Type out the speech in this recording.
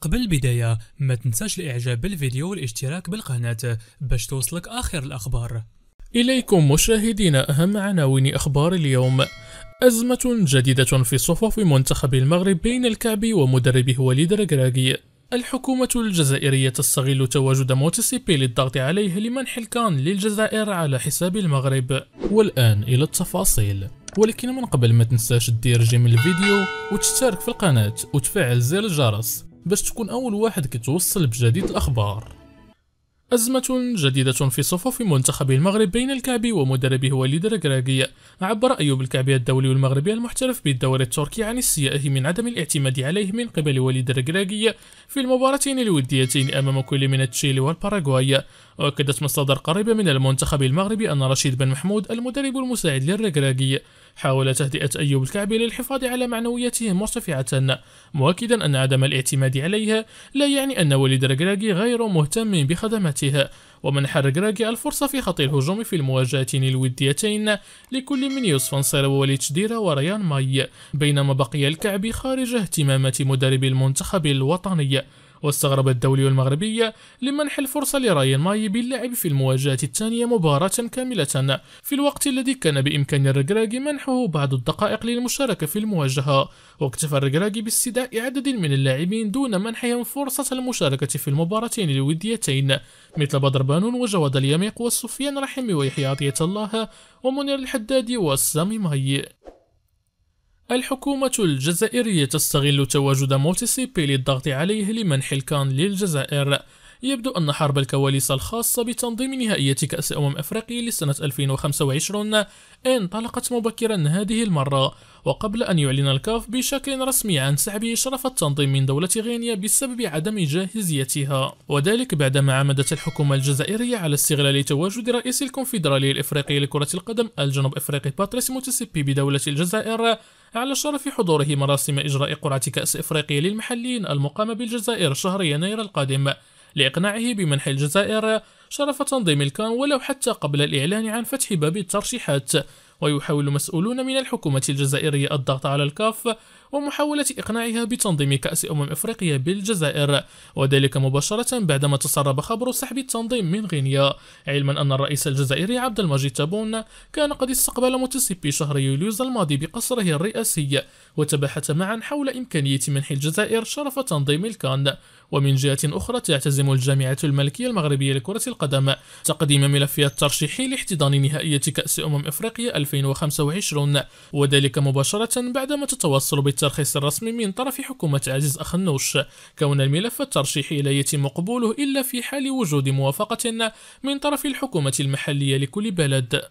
قبل البداية ما تنساش الاعجاب بالفيديو والاشتراك بالقناة باش توصلك اخر الاخبار إليكم مشاهدينا أهم عناوين أخبار اليوم أزمة جديدة في صفوف منتخب المغرب بين الكعبي ومدربه وليد ركراكي الحكومة الجزائرية تستغل تواجد موتسيبي للضغط عليه لمنح الكان للجزائر على حساب المغرب والآن إلى التفاصيل ولكن من قبل ما تنساش دير جيم الفيديو وتشترك في القناة وتفعل زر الجرس باش تكون أول واحد كتوصل بجديد الأخبار أزمة جديدة في صفوف منتخب المغرب بين الكعبي ومدربه وليد الركراكي عبر أيوب الكعبي الدولي المغربي المحترف بالدوري التركي عن استيائه من عدم الاعتماد عليه من قبل وليد الركراكي في المباراتين الوديتين أمام كل من تشيلي والباراغواي وأكدت مصادر قريبة من المنتخب المغربي أن رشيد بن محمود المدرب المساعد للركراكي حاول تهدئة أيوب الكعبي للحفاظ على معنوياتهم مرتفعة مؤكدا أن عدم الاعتماد عليها لا يعني أن وليد ركراكي غير مهتم بخدمتها ومنح ركراكي الفرصة في خط الهجوم في المواجهتين الوديتين لكل من يوسف نصير ووليد شديرة وريان ماي بينما بقي الكعبي خارج اهتمامات مدرب المنتخب الوطني واستغرب الدولي المغربي لمنح الفرصة لراي ماي باللعب في المواجهة الثانية مباراة كاملة في الوقت الذي كان بإمكان الركراكي منحه بعض الدقائق للمشاركة في المواجهة واكتفى الركراكي باستدعاء عدد من اللاعبين دون منحهم فرصة المشاركة في المباراتين الوديتين مثل بدر بانون وجواد اليميق وسفيان رحمي ويحيى عطية الله ومنير الحدادي وسامي ماي الحكومة الجزائرية تستغل تواجد موتسيبي للضغط عليه لمنح الكان للجزائر يبدو أن حرب الكواليس الخاصة بتنظيم نهائية كأس أمم أفريقيا لسنة 2025 انطلقت مبكرا هذه المرة وقبل أن يعلن الكاف بشكل رسمي عن سحب شرف التنظيم من دولة غينيا بسبب عدم جاهزيتها وذلك بعدما عمدت الحكومة الجزائرية على استغلال تواجد رئيس الكونفدرالية الإفريقي لكرة القدم الجنوب إفريقي باتريس موتسيبي بدولة الجزائر على شرف حضوره مراسم إجراء قرعة كأس إفريقيا للمحليين المقامة بالجزائر شهر يناير القادم لإقناعه بمنح الجزائر شرف تنظيم الكان ولو حتى قبل الإعلان عن فتح باب الترشيحات ويحاول مسؤولون من الحكومة الجزائرية الضغط على الكاف ومحاولة إقناعها بتنظيم كأس أمم إفريقيا بالجزائر وذلك مباشرة بعدما تسرب خبر سحب التنظيم من غينيا علما أن الرئيس الجزائري عبد المجيد تبون كان قد استقبل متسبي شهر يوليوز الماضي بقصره الرئاسي وتباحث معا حول إمكانية منح الجزائر شرف تنظيم الكان ومن جهة أخرى تعتزم الجامعة الملكية المغربية لكرة القدم تقديم ملفها الترشيحي لاحتضان نهائية كأس أمم إفريقيا 2025 وذلك مباشرة بعدما تتوصل بالترخيص الرسمي من طرف حكومة عزيز أخنوش كون الملف الترشيحي لا يتم قبوله إلا في حال وجود موافقة من طرف الحكومة المحلية لكل بلد